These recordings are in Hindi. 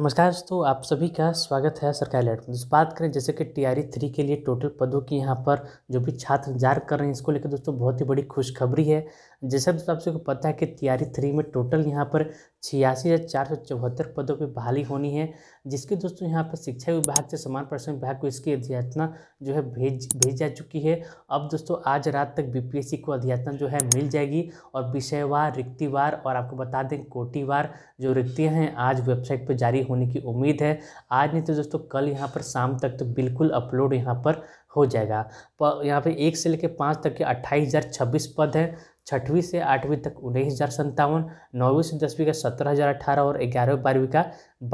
नमस्कार दोस्तों आप सभी का स्वागत है सरकारी लाइट में दोस्तों बात करें जैसे कि टी आर थ्री के लिए टोटल पदों की यहाँ पर जो भी छात्र इंतजार कर रहे हैं इसको लेकर दोस्तों बहुत ही बड़ी खुशखबरी है जैसे दोस्तों आप सबको पता है कि टी आर थ्री में टोटल यहाँ पर छियासी हज़ार चार सौ चौहत्तर पदों पर बहाली होनी है जिसकी दोस्तों यहाँ पर शिक्षा विभाग से समान प्रशासन विभाग को इसकी अध्यात्मा जो है भेज भेज जा चुकी है अब दोस्तों आज रात तक बीपीएससी को अध्यात्मा जो है मिल जाएगी और विषयवार रिक्तिवार और आपको बता दें कोटिवार जो रिक्तियाँ हैं आज वेबसाइट पर जारी जारी होने की उम्मीद है आज नहीं तो दोस्तों कल यहाँ पर शाम तक तो बिल्कुल अपलोड यहाँ पर हो जाएगा पर यहाँ पर एक से लेकर पाँच तक के अट्ठाईस हज़ार छब्बीस पद हैं छठवीं से आठवीं तक उन्नीस हज़ार सत्तावन नौवीं से दसवीं का सत्रह हज़ार अठारह और ग्यारहवीं बारहवीं का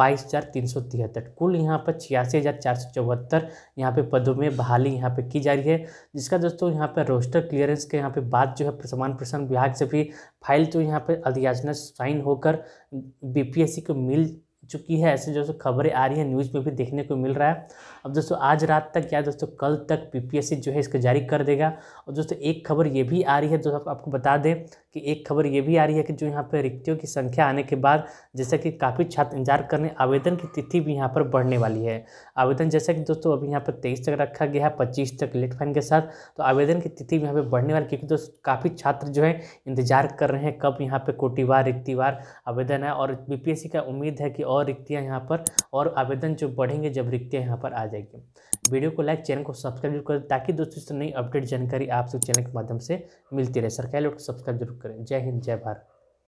बाईस हज़ार तीन सौ तिहत्तर कुल यहाँ पर छियासी हज़ार चार सौ चौहत्तर यहाँ पर पदों में बहाली यहाँ पे की जा रही है जिसका दोस्तों यहाँ पर रोस्टर क्लियरेंस के यहाँ पे बाद जो है समान प्रसारण विभाग से भी फाइल जो तो यहाँ पर अधियाचना साइन होकर बी को मिल चुकी है ऐसे जो खबरें आ रही हैं न्यूज़ में भी देखने को मिल रहा है अब दोस्तों आज रात तक या दोस्तों कल तक पीपीएससी जो है इसको जारी कर देगा और दोस्तों एक खबर ये भी आ रही है जो आपको बता दें कि एक खबर ये भी आ रही है कि जो यहाँ पर रिक्तियों की संख्या आने के बाद जैसा कि काफ़ी छात्र इंतजार करने आवेदन की तिथि भी यहाँ पर बढ़ने वाली है आवेदन जैसा कि दोस्तों अभी यहाँ पर तेईस तक रखा गया है पच्चीस तक लेट फाइन के साथ तो आवेदन की तिथि भी यहाँ पर बढ़ने वाली क्योंकि दोस्तों काफ़ी छात्र जो है इंतजार कर रहे हैं कब यहाँ पर कोटिवार रिक्तिवार आवेदन है और बी का उम्मीद है कि और रिक्तियाँ यहाँ पर और आवेदन जो बढ़ेंगे जब रिक्तियाँ यहाँ पर आ जाएगी वीडियो को लाइक चैनल को सब्सक्राइब जरूर करें ताकि दोस्तों नई अपडेट जानकारी आपसे चैनल के माध्यम से मिलती रहे सरकारी लोग सब्सक्राइब जरूर करें जय हिंद जय भारत